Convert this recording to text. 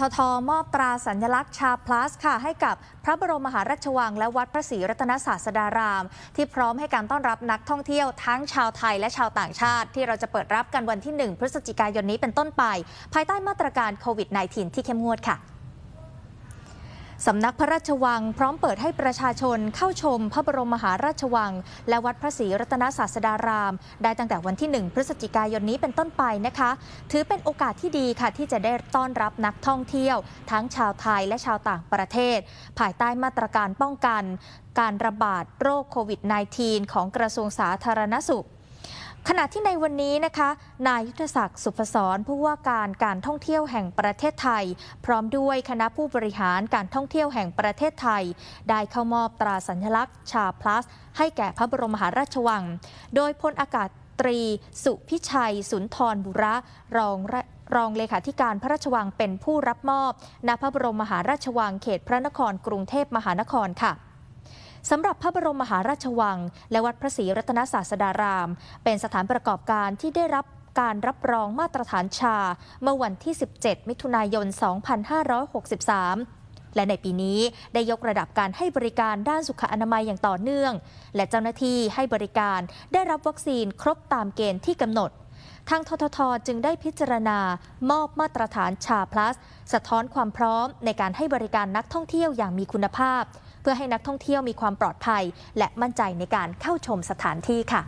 ททมอบตราสัญลักษณ์ชาพลัสค่ะ ให้กับพระบรมมหาราชวังและวัดพระศรีรัตนศาสดาราม ที่พร้อมให้การต้อนรับนักท่องเที่ยวทั้งชาวไทยและชาวต่างชาติ ที่เราจะเปิดรับกันวันที่ 1 พฤศจิกายนนี้เป็นต้นไป ภายใต้มาตรการโควิด -19 ที่เข้มงวดค่ะสำนักพระราชวังพร้อมเปิดให้ประชาชน เข้าชมพระบรมมหาราชวัง และวัดพระศรีรัตนศาสดารามได้ตั้งแต่วันที่ 1 พฤศจิกายนนี้เป็นต้นไปนะคะ ถือเป็นโอกาสที่ดีค่ะ ที่จะได้ต้อนรับนักท่องเที่ยว ทั้งชาวไทยและชาวต่างประเทศภายใต้มาตรการป้องกันการระบาดโรคโควิด -19 ของกระทรวงสาธารณสุขขณะที่ในวันนี้นะคะ นายยุทธศักดิ์สุพศรผู้ว่าการการท่องเที่ยวแห่งประเทศไทย พร้อมด้วยคณะผู้บริหารการท่องเที่ยวแห่งประเทศไทย ได้เข้ามอบตราสัญลักษณ์ ชาพลัสให้แก่พระบรมหาราชวัง โดยพลอากาศตรี สุพิชัย สุนทรบุระรองรองเลขาธิการพระราชวังเป็นผู้รับมอบณพระบรมมหาราชวังเขตพระนครกรุงเทพมหานครค่ะสำหรับพระบรมมหาราชวัง และวัดพระศรีรัตนศาสดาราม เป็นสถานประกอบการที่ได้รับการรับรองมาตรฐานชา เมื่อวันที่ 17 มิถุนายน 2563 และในปีนี้ได้ยกระดับการให้บริการด้านสุขอนามัยอย่างต่อเนื่อง และเจ้าหน้าที่ให้บริการได้รับวัคซีนครบตามเกณฑ์ที่กำหนดทางทททจึงได้พิจารณามอบมาตรฐานชาพลัสสะท้อนความพร้อมในการให้บริการนักท่องเที่ยวอย่างมีคุณภาพ เพื่อให้นักท่องเที่ยวมีความปลอดภัย และมั่นใจในการเข้าชมสถานที่ค่ะ